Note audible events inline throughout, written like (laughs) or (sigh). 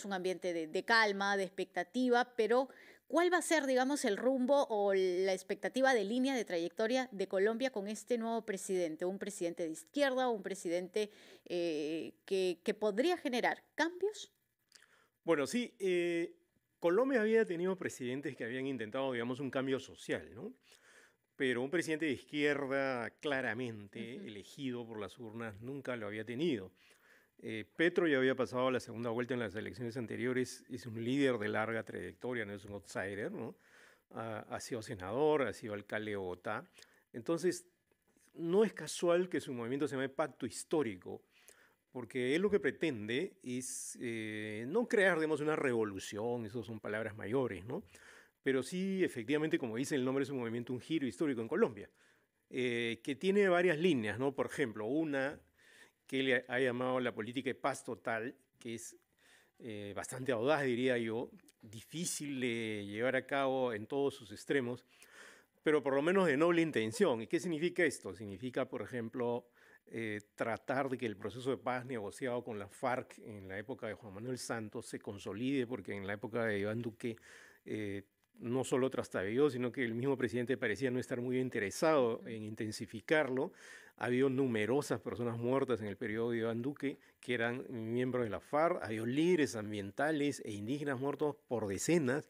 es un ambiente de, calma, de expectativa, pero ¿cuál va a ser, digamos, el rumbo o la expectativa de línea de trayectoria de Colombia con este nuevo presidente? ¿Un presidente de izquierda o un presidente eh, que, podría generar cambios? Bueno, sí, eh, Colombia había tenido presidentes que habían intentado, digamos, un cambio social, ¿no? Pero un presidente de izquierda claramente elegido por las urnas nunca lo había tenido. Eh, Petro ya había pasado la segunda vuelta en las elecciones anteriores, es un líder de larga trayectoria, no es un outsider, ¿no? Ah, ha, sido senador, ha sido alcalde de Bogotá. Entonces, no es casual que su movimiento se llame Pacto Histórico, porque él lo que pretende es eh, no crear, digamos, una revolución, esas son palabras mayores, ¿no? Pero sí, efectivamente, como dice el nombre de su movimiento, un giro histórico en Colombia, eh, que tiene varias líneas, ¿no? Por ejemplo, una que él ha llamado la política de paz total, que es eh, bastante audaz, diría yo, difícil de llevar a cabo en todos sus extremos, pero por lo menos de noble intención. ¿Y qué significa esto? Significa, por ejemplo, eh, tratar de que el proceso de paz negociado con la FARC en la época de Juan Manuel Santos se consolide, porque en la época de Iván Duque eh, no solo trastabilló, sino que el mismo presidente parecía no estar muy interesado en intensificarlo. Ha habido numerosas personas muertas en el periodo de Iván Duque que eran miembros de la FARC, ha habido líderes ambientales e indígenas muertos por decenas.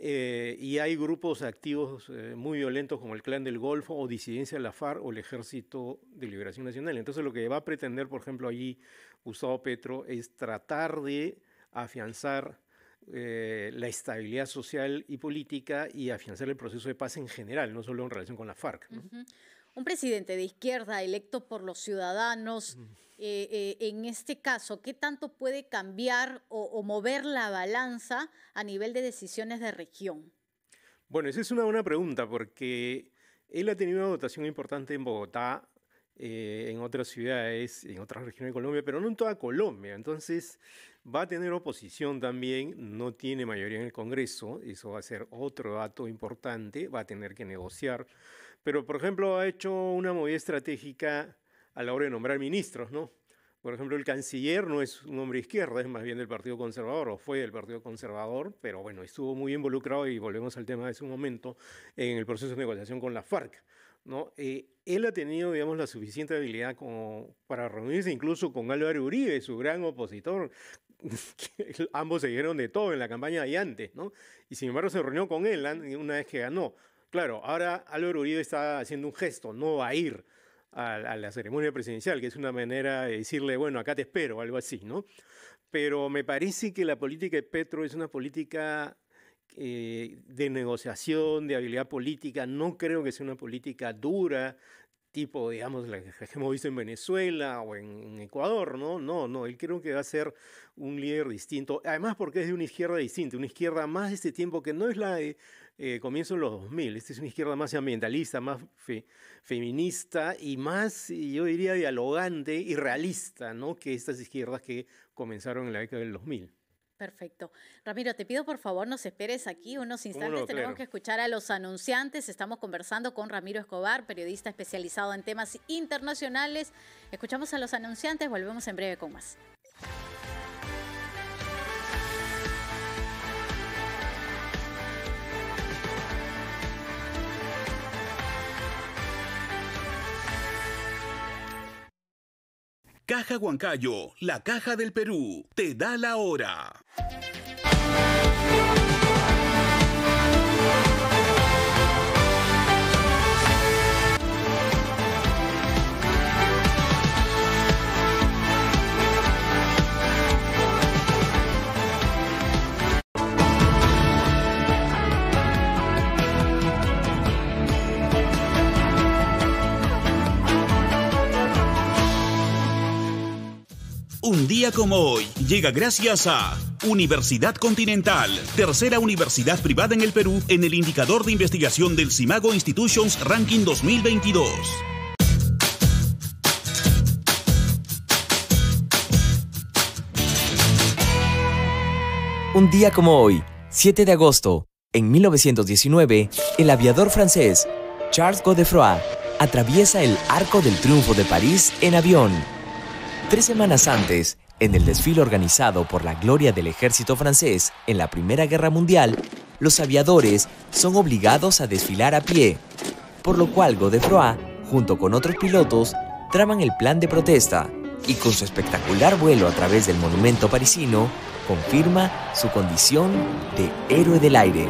Eh, y hay grupos activos eh, muy violentos como el Clan del Golfo o disidencia de la FARC o el Ejército de Liberación Nacional. Entonces lo que va a pretender, por ejemplo, allí Gustavo Petro es tratar de afianzar eh, la estabilidad social y política y afianzar el proceso de paz en general, no solo en relación con la FARC. Un presidente de izquierda electo por los ciudadanos, eh, eh, en este caso, ¿qué tanto puede cambiar o, o mover la balanza a nivel de decisiones de región? Bueno, esa es una buena pregunta porque él ha tenido una votación importante en Bogotá eh, en otras ciudades, en otras regiones de Colombia, pero no en toda Colombia. Entonces va a tener oposición también, no tiene mayoría en el Congreso, eso va a ser otro dato importante, va a tener que negociar. Pero, por ejemplo, ha hecho una movida estratégica a la hora de nombrar ministros, ¿no? Por ejemplo, el canciller no es un hombre izquierdo, es más bien del Partido Conservador, o fue del Partido Conservador, pero bueno, estuvo muy involucrado, y volvemos al tema de ese momento, en el proceso de negociación con la FARC. ¿no? Eh, él ha tenido, digamos, la suficiente habilidad como para reunirse incluso con Álvaro Uribe, su gran opositor. (laughs) Ambos se dieron de todo en la campaña de antes, ¿no? Y sin embargo se reunió con él una vez que ganó. Claro, ahora Álvaro Uribe está haciendo un gesto, no va a ir a, la ceremonia presidencial, que es una manera de decirle, bueno, acá te espero, algo así, ¿no? Pero me parece que la política de Petro es una política eh, de negociación, de habilidad política. No creo que sea una política dura, tipo, digamos, la que hemos visto en Venezuela o en, Ecuador, ¿no? No, no, él creo que va a ser un líder distinto, además porque es de una izquierda distinta, una izquierda más de este tiempo que no es la de eh, comienzo de los 2000, esta es una izquierda más ambientalista, más feminista y más, yo diría, dialogante y realista, ¿no? Que estas izquierdas que comenzaron en la década del 2000. Perfecto. Ramiro, te pido por favor nos esperes aquí unos instantes. Tenemos que escuchar a los anunciantes. Estamos conversando con Ramiro Escobar, periodista especializado en temas internacionales. Escuchamos a los anunciantes, volvemos en breve con más. Caja Huancayo, la caja del Perú, te da la hora. como hoy llega gracias a Universidad Continental, tercera universidad privada en el Perú en el indicador de investigación del Simago Institutions Ranking 2022. Un día como hoy, 7 de agosto, en 1919, el aviador francés Charles Godefroy atraviesa el Arco del Triunfo de París en avión. Tres semanas antes, en el desfile organizado por la gloria del ejército francés en la Primera Guerra Mundial, los aviadores son obligados a desfilar a pie, por lo cual Godefroy, junto con otros pilotos, traman el plan de protesta y con su espectacular vuelo a través del monumento parisino, confirma su condición de héroe del aire.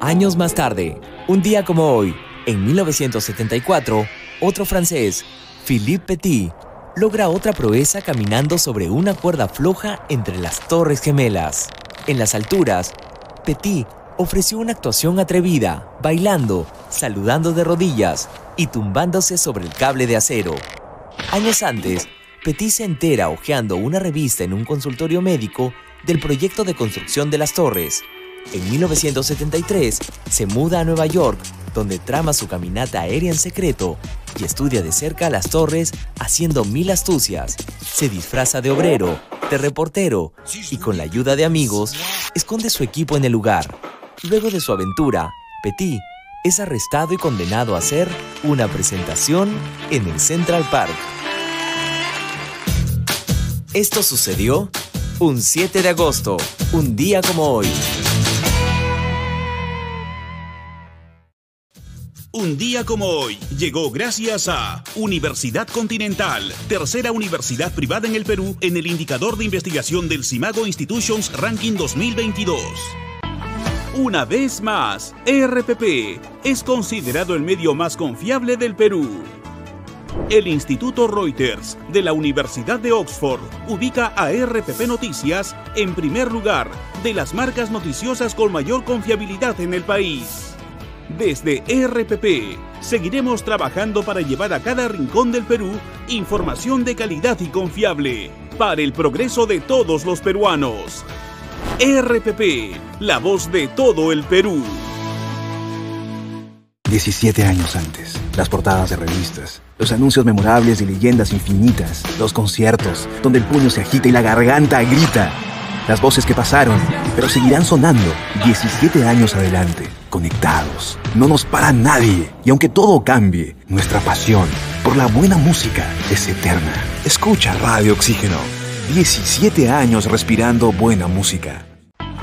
Años más tarde, un día como hoy, en 1974, otro francés, Philippe Petit, logra otra proeza caminando sobre una cuerda floja entre las Torres Gemelas. En las alturas, Petit ofreció una actuación atrevida, bailando, saludando de rodillas y tumbándose sobre el cable de acero. Años antes, Petit se entera hojeando una revista en un consultorio médico del proyecto de construcción de las torres. En 1973 se muda a Nueva York, donde trama su caminata aérea en secreto y estudia de cerca las torres haciendo mil astucias. Se disfraza de obrero, de reportero y con la ayuda de amigos esconde su equipo en el lugar. Luego de su aventura, Petit es arrestado y condenado a hacer una presentación en el Central Park. Esto sucedió un 7 de agosto, un día como hoy. Un día como hoy llegó gracias a Universidad Continental, tercera universidad privada en el Perú en el indicador de investigación del CIMAGO Institutions Ranking 2022. Una vez más, RPP es considerado el medio más confiable del Perú. El Instituto Reuters de la Universidad de Oxford ubica a RPP Noticias en primer lugar de las marcas noticiosas con mayor confiabilidad en el país. Desde RPP seguiremos trabajando para llevar a cada rincón del Perú información de calidad y confiable para el progreso de todos los peruanos. RPP, la voz de todo el Perú. 17 años antes, las portadas de revistas, los anuncios memorables y leyendas infinitas, los conciertos, donde el puño se agita y la garganta grita, las voces que pasaron, pero seguirán sonando 17 años adelante conectados. No nos para nadie. Y aunque todo cambie, nuestra pasión por la buena música es eterna. Escucha Radio Oxígeno. 17 años respirando buena música.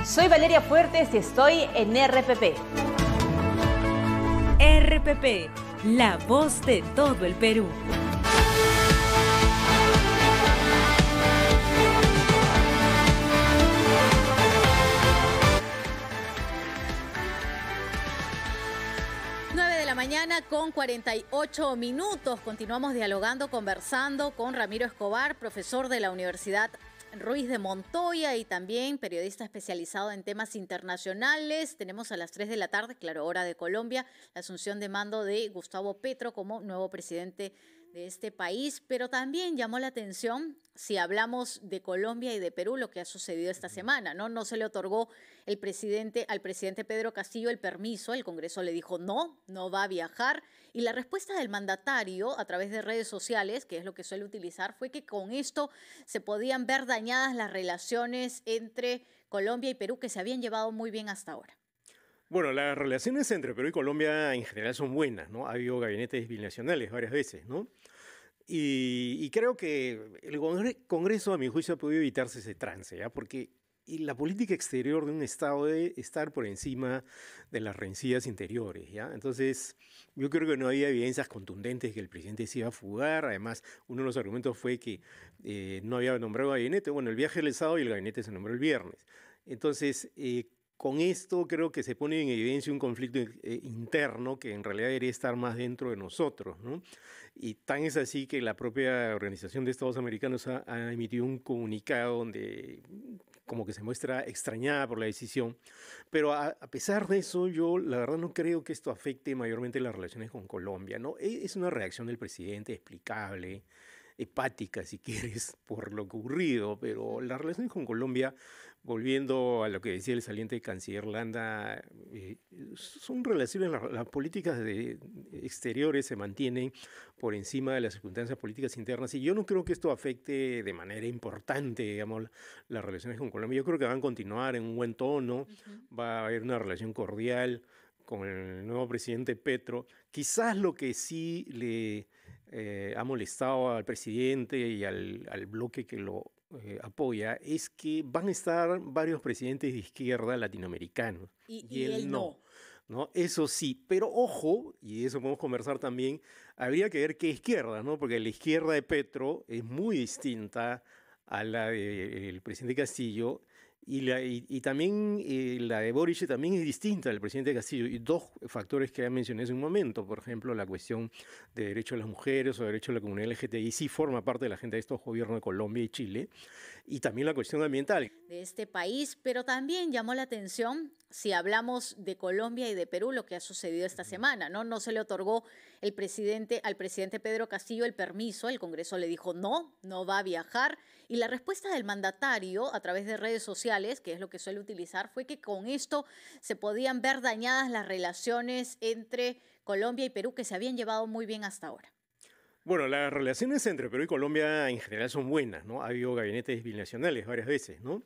Soy Valeria Fuertes y estoy en RPP. RPP, la voz de todo el Perú. mañana con 48 minutos. Continuamos dialogando, conversando con Ramiro Escobar, profesor de la Universidad Ruiz de Montoya y también periodista especializado en temas internacionales. Tenemos a las 3 de la tarde, claro, hora de Colombia, la asunción de mando de Gustavo Petro como nuevo presidente de este país, pero también llamó la atención si hablamos de Colombia y de Perú lo que ha sucedido esta semana, ¿no? No se le otorgó el presidente al presidente Pedro Castillo el permiso, el Congreso le dijo no, no va a viajar y la respuesta del mandatario a través de redes sociales, que es lo que suele utilizar, fue que con esto se podían ver dañadas las relaciones entre Colombia y Perú que se habían llevado muy bien hasta ahora. Bueno, las relaciones entre Perú y Colombia en general son buenas, ¿no? Ha habido gabinetes binacionales varias veces, ¿no? Y, creo que el Congreso, a mi juicio, ha podido evitarse ese trance, ¿ya? Porque y la política exterior de un Estado debe estar por encima de las rencillas interiores, ¿ya? Entonces, yo creo que no había evidencias contundentes que el presidente se iba a fugar. Además, uno de los argumentos fue que eh, no había nombrado gabinete. Bueno, el viaje el sábado y el gabinete se nombró el viernes. Entonces, eh, con esto creo que se pone en evidencia un conflicto eh, interno que en realidad debería estar más dentro de nosotros. Y tan es así que la propia Organización de Estados Americanos ha, emitido un comunicado donde como que se muestra extrañada por la decisión. Pero a, pesar de eso, yo la verdad no creo que esto afecte mayormente las relaciones con Colombia. ¿no? E, es una reacción del presidente explicable hepática, si (laughs) quieres, por lo ocurrido, pero las relaciones con Colombia Volviendo a lo que decía el saliente canciller Landa, eh, son relaciones, las, políticas de exteriores se mantienen por encima de las circunstancias políticas internas y yo no creo que esto afecte de manera importante, digamos, las relaciones con Colombia. Yo creo que van a continuar en un buen tono, va a haber una relación cordial con el nuevo presidente Petro. Quizás lo que sí le eh, ha molestado al presidente y al bloque que lo eh, apoya es que van a estar varios presidentes de izquierda latinoamericanos. Y, él, no. no. Eso sí, pero ojo, y eso podemos conversar también, habría que ver qué izquierda, ¿no? Porque la izquierda de Petro es muy distinta a la del eh, presidente Castillo y, también eh, la de Boric también es distinta del presidente Castillo. Y dos factores que ya mencioné hace un momento, por ejemplo, la cuestión de derechos de las mujeres o derechos de la comunidad LGTBI sí forma parte de la agenda de estos gobiernos de Colombia y Chile y también la cuestión ambiental. De este país, pero también llamó la atención, si hablamos de Colombia y de Perú, lo que ha sucedido esta semana, ¿no? No se le otorgó el presidente, al presidente Pedro Castillo el permiso, el Congreso le dijo no, no va a viajar, y la respuesta del mandatario a través de redes sociales, que es lo que suele utilizar, fue que con esto se podían ver dañadas las relaciones entre Colombia y Perú que se habían llevado muy bien hasta ahora. Bueno, las relaciones entre Perú y Colombia en general son buenas, ¿no? Ha habido gabinetes binacionales varias veces, ¿no?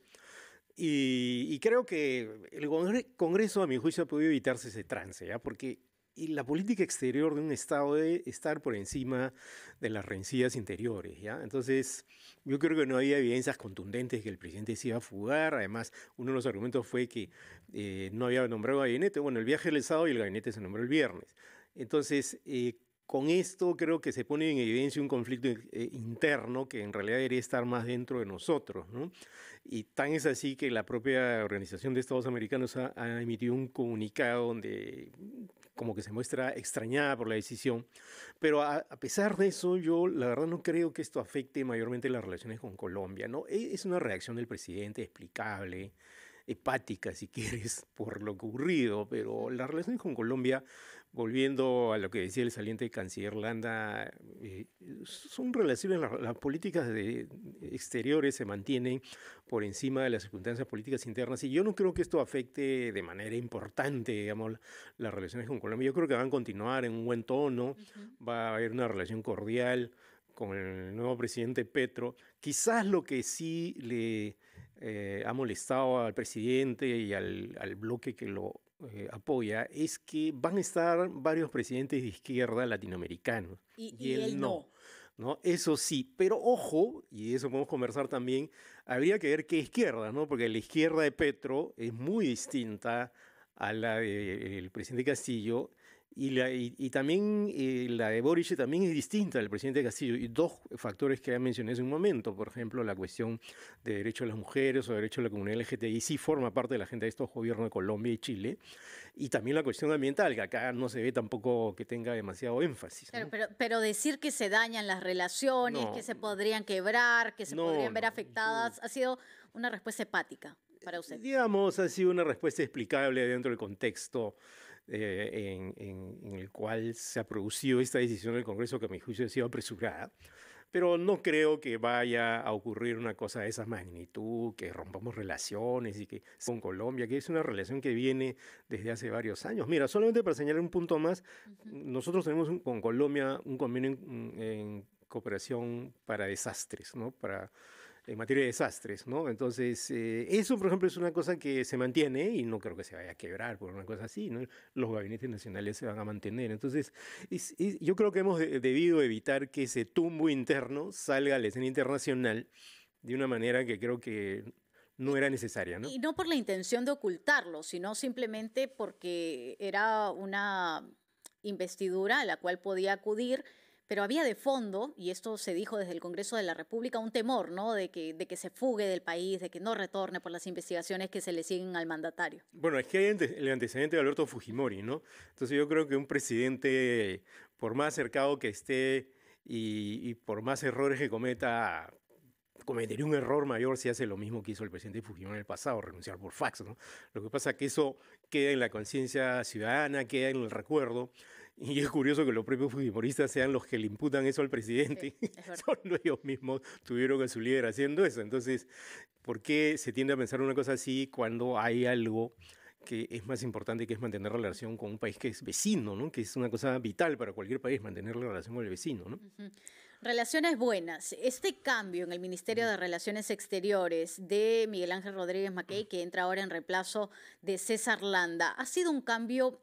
Y, creo que el Congreso, a mi juicio, ha podido evitarse ese trance, ¿ya? Porque la política exterior de un Estado debe estar por encima de las rencillas interiores, ¿ya? Entonces, yo creo que no había evidencias contundentes que el presidente se iba a fugar. Además, uno de los argumentos fue que eh, no había nombrado gabinete. Bueno, el viaje el sábado y el gabinete se nombró el viernes. Entonces, eh, con esto creo que se pone en evidencia un conflicto eh, interno que en realidad debería estar más dentro de nosotros. ¿no? Y tan es así que la propia Organización de Estados Americanos ha, emitido un comunicado donde como que se muestra extrañada por la decisión. Pero a, pesar de eso, yo la verdad no creo que esto afecte mayormente las relaciones con Colombia. ¿no? E, es una reacción del presidente explicable hepática, si (laughs) quieres, por lo ocurrido, pero las relaciones con Colombia Volviendo a lo que decía el saliente canciller Landa, eh, son relaciones, las, políticas de exteriores se mantienen por encima de las circunstancias políticas internas y yo no creo que esto afecte de manera importante, digamos, las relaciones con Colombia. Yo creo que van a continuar en un buen tono, va a haber una relación cordial con el nuevo presidente Petro. Quizás lo que sí le eh, ha molestado al presidente y al, al bloque que lo eh, apoya es que van a estar varios presidentes de izquierda latinoamericanos. Y, él, no. no. Eso sí, pero ojo, y eso podemos conversar también, habría que ver qué izquierda, ¿no? Porque la izquierda de Petro es muy distinta a la del eh, presidente Castillo y, también eh, la de Boric también es distinta del presidente Castillo. Y dos factores que ya mencioné hace un momento, por ejemplo, la cuestión de derechos de las mujeres o derecho a la comunidad LGTBI, sí forma parte de la agenda de estos gobiernos de Colombia y Chile. Y también la cuestión ambiental, que acá no se ve tampoco que tenga demasiado énfasis. pero, decir que se dañan las relaciones, que se podrían quebrar, que se podrían ver afectadas, ha sido una respuesta hepática para usted. Eh, digamos, ha sido una respuesta explicable dentro del contexto eh, en, el cual se ha producido esta decisión del Congreso que a mi juicio ha sido apresurada. Pero no creo que vaya a ocurrir una cosa de esa magnitud, que rompamos relaciones y que con Colombia, que es una relación que viene desde hace varios años. Mira, solamente para señalar un punto más, nosotros tenemos con Colombia un convenio en, en cooperación para desastres, ¿no? Para en materia de desastres, ¿no? Entonces, eh, eso, por ejemplo, es una cosa que se mantiene y no creo que se vaya a quebrar por una cosa así, ¿no? Los gabinetes nacionales se van a mantener. Entonces, yo creo que hemos debido evitar que ese tumbo interno salga a la escena internacional de una manera que creo que no era necesaria, ¿no? Y no por la intención de ocultarlo, sino simplemente porque era una investidura a la cual podía acudir pero había de fondo, y esto se dijo desde el Congreso de la República, un temor, ¿no? De que, de que se fugue del país, de que no retorne por las investigaciones que se le siguen al mandatario. Bueno, es que hay el antecedente de Alberto Fujimori, ¿no? Entonces yo creo que un presidente, por más cercado que esté y, y por más errores que cometa, cometería un error mayor si hace lo mismo que hizo el presidente Fujimori en el pasado, renunciar por fax. ¿no? Lo que pasa es que eso queda en la conciencia ciudadana, queda en el recuerdo, y es curioso que los propios fujimoristas sean los que le imputan eso al presidente. (laughs) son ellos mismos tuvieron a su líder haciendo eso. Entonces, ¿por qué se tiende a pensar una cosa así cuando hay algo que es más importante que es mantener la relación con un país que es vecino, ¿no? que es una cosa vital para cualquier país, mantener la relación con el vecino. ¿no? Relaciones buenas. Este cambio en el Ministerio de Relaciones Exteriores de Miguel Ángel Rodríguez Mackey, que entra ahora en reemplazo de César Landa, ha sido un cambio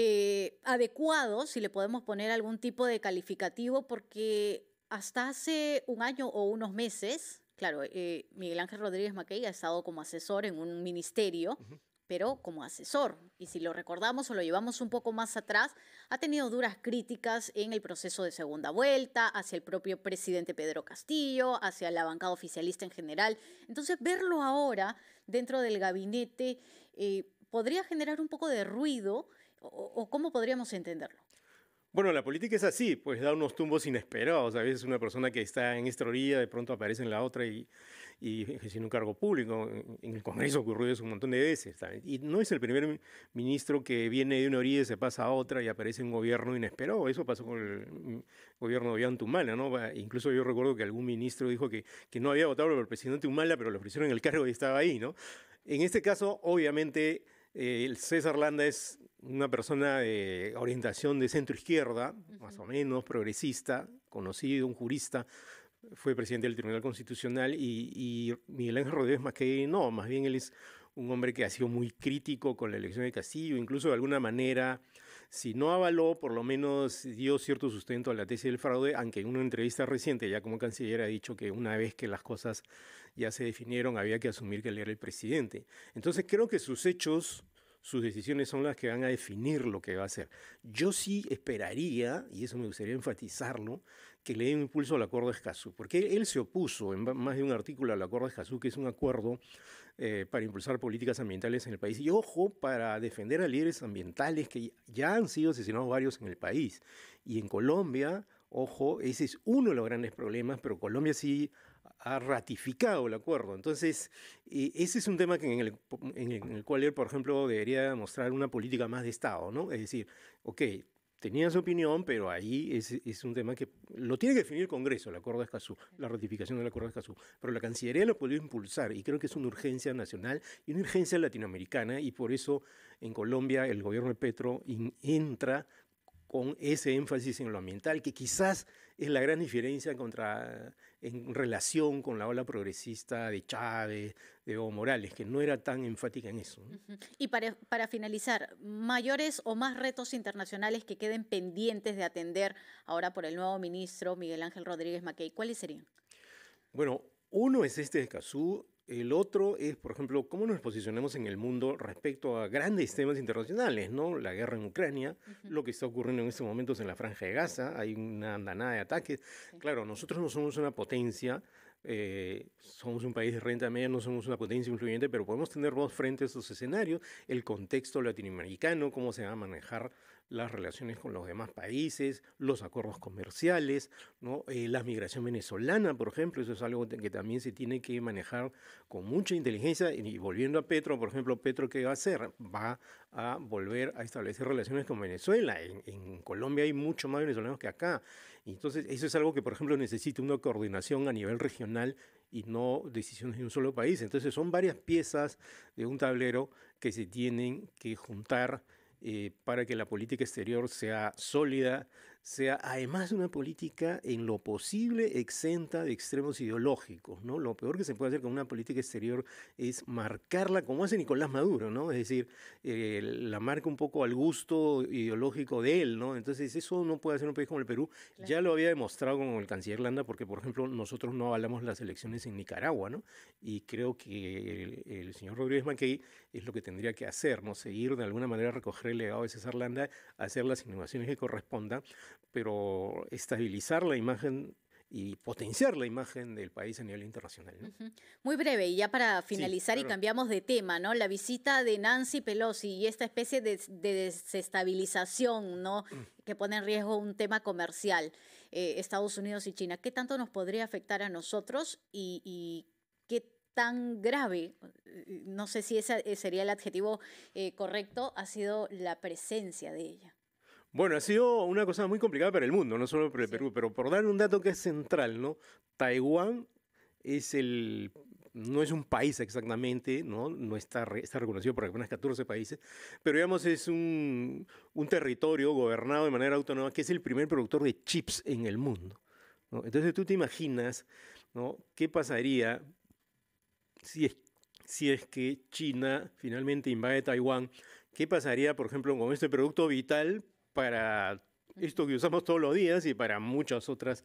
eh, adecuado, si le podemos poner algún tipo de calificativo, porque hasta hace un año o unos meses, claro, eh, Miguel Ángel Rodríguez Mackey ha estado como asesor en un ministerio. pero como asesor. Y si lo recordamos o lo llevamos un poco más atrás, ha tenido duras críticas en el proceso de segunda vuelta, hacia el propio presidente Pedro Castillo, hacia la bancada oficialista en general. Entonces, verlo ahora dentro del gabinete eh, podría generar un poco de ruido o, cómo podríamos entenderlo? Bueno, la política es así, pues da unos tumbos inesperados. A veces una persona que está en esta orilla de pronto aparece en la otra y, y un cargo público. En el Congreso ocurrió eso un montón de veces. Y no es el primer ministro que viene de una orilla y se pasa a otra y aparece un gobierno inesperado. Eso pasó con el gobierno de Humala, ¿no? Incluso yo recuerdo que algún ministro dijo que, que no había votado por el presidente Humala, pero le en el cargo y estaba ahí, ¿no? En este caso, obviamente eh, César Landa es una persona de orientación de centro izquierda, más o menos, progresista, conocido, un jurista, fue presidente del Tribunal Constitucional y, y Miguel Ángel Rodríguez más que no, más bien él es un hombre que ha sido muy crítico con la elección de Castillo, incluso de alguna manera, si no avaló, por lo menos dio cierto sustento a la tesis del fraude, aunque en una entrevista reciente ya como canciller ha dicho que una vez que las cosas ya se definieron, había que asumir que él era el presidente. Entonces creo que sus hechos, sus decisiones son las que van a definir lo que va a hacer. Yo sí esperaría, y eso me gustaría enfatizarlo, que le dé un impulso al acuerdo de Escazú, porque él, se opuso en más de un artículo al acuerdo de Escazú, que es un acuerdo eh, para impulsar políticas ambientales en el país, y ojo, para defender a líderes ambientales que ya han sido asesinados varios en el país. Y en Colombia Ojo, ese es uno de los grandes problemas, pero Colombia sí ha ratificado el acuerdo. Entonces, eh, ese es un tema que en, el, cual él, por ejemplo, debería mostrar una política más de Estado, ¿no? Es decir, ok, tenía su opinión, pero ahí es, un tema que lo tiene que definir el Congreso, el Acuerdo de Escazú, la ratificación del Acuerdo de Escazú. Pero la Cancillería lo puede impulsar y creo que es una urgencia nacional y una urgencia latinoamericana y por eso en Colombia el gobierno de Petro entra con ese énfasis en lo ambiental, que quizás es la gran diferencia contra, en relación con la ola progresista de Chávez, de Evo Morales, que no era tan enfática en eso. Y para, para finalizar, mayores o más retos internacionales que queden pendientes de atender ahora por el nuevo ministro Miguel Ángel Rodríguez Mackey, ¿cuáles serían? Bueno, uno es este de Cazú, el otro es, por ejemplo, cómo nos posicionamos en el mundo respecto a grandes temas internacionales, ¿no? La guerra en Ucrania, lo que está ocurriendo en estos momentos en la Franja de Gaza, hay una andanada de ataques. Claro, nosotros no somos una potencia, eh, somos un país de renta media, no somos una potencia influyente, pero podemos tener voz frente a estos escenarios, el contexto latinoamericano, cómo se va a manejar las relaciones con los demás países, los acuerdos comerciales, ¿no? Eh, la migración venezolana, por ejemplo, eso es algo que también se tiene que manejar con mucha inteligencia. Y volviendo a Petro, por ejemplo, Petro, ¿qué va a hacer? Va a volver a establecer relaciones con Venezuela. En, Colombia hay mucho más venezolanos que acá. entonces, eso es algo que, por ejemplo, necesita una coordinación a nivel regional y no decisiones de un solo país. Entonces, son varias piezas de un tablero que se tienen que juntar eh, para que la política exterior sea sólida, sea además una política en lo posible exenta de extremos ideológicos, ¿no? Lo peor que se puede hacer con una política exterior es marcarla como hace Nicolás Maduro, ¿no? Es decir, eh, la marca un poco al gusto ideológico de él, ¿no? Entonces eso no puede hacer un país como el Perú. Ya lo había demostrado con el canciller Landa porque, por ejemplo, nosotros no avalamos las elecciones en Nicaragua, ¿no? Y creo que el, señor Rodríguez Mackey es lo que tendría que hacer, ¿no? Seguir de alguna manera recoger el legado de César Landa, hacer las innovaciones que correspondan pero estabilizar la imagen y potenciar la imagen del país a nivel internacional. Muy breve, y ya para finalizar y cambiamos de tema, ¿no? La visita de Nancy Pelosi y esta especie de, desestabilización, ¿no? Mm. Que pone en riesgo un tema comercial, eh, Estados Unidos y China. ¿Qué tanto nos podría afectar a nosotros y, qué tan grave, eh, no sé si ese eh, sería el adjetivo correcto, ha sido la presencia de ella? Bueno, ha sido una cosa muy complicada para el mundo, no solo para el Perú, pero por dar un dato que es central, ¿no? Taiwán es el no es un país exactamente, ¿no? no está, está reconocido por apenas 14 países, pero digamos es un, territorio gobernado de manera autónoma que es el primer productor de chips en el mundo. Entonces tú te imaginas ¿no? qué pasaría si si es que China finalmente invade Taiwán, qué pasaría, por ejemplo, con este producto vital para esto que usamos todos los días y para muchos otras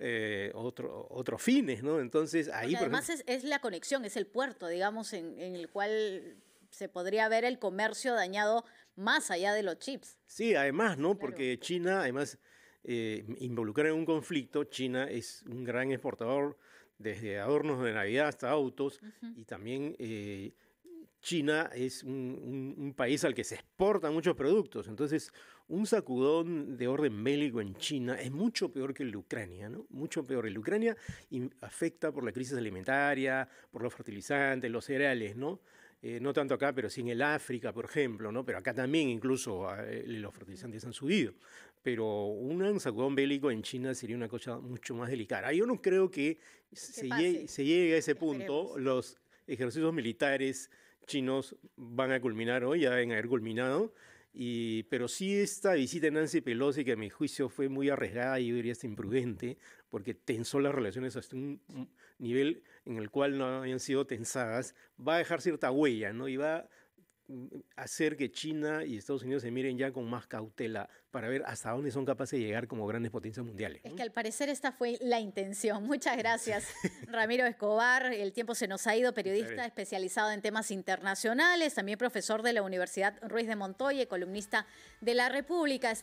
eh, otros fines, ¿no? Entonces ahí... además es, la conexión, es el puerto, digamos, en, el cual se podría ver el comercio dañado más allá de los chips. Sí, además, ¿no? Porque China, además, eh, en un conflicto, China es un gran exportador desde adornos de Navidad hasta autos y también... Eh, China es un, un país al que se exportan muchos productos, entonces un sacudón de orden bélico en China es mucho peor que el de Ucrania, ¿no? Mucho peor. El de Ucrania afecta por la crisis alimentaria, por los fertilizantes, los cereales, ¿no? Eh, no tanto acá, pero sí en el África, por ejemplo, ¿no? Pero acá también incluso ah, eh, los fertilizantes han subido. Pero un sacudón bélico en China sería una cosa mucho más delicada. Yo no creo que, se, llegue, a ese punto. Los ejercicios militares chinos van a culminar hoy, ya deben haber culminado pero sí esta visita de Nancy Pelosi, que a mi juicio fue muy arriesgada y yo diría hasta imprudente, porque tensó las relaciones hasta un, nivel en el cual no habían sido tensadas, va a dejar cierta huella, ¿no? Y va hacer que China y Estados Unidos se miren ya con más cautela para ver hasta dónde son capaces de llegar como grandes potencias mundiales. Es que al parecer esta fue la intención. Muchas gracias, (laughs) Ramiro Escobar. El tiempo se nos ha ido, periodista especializado en temas internacionales, también profesor de la Universidad Ruiz de Montoya, columnista de la República.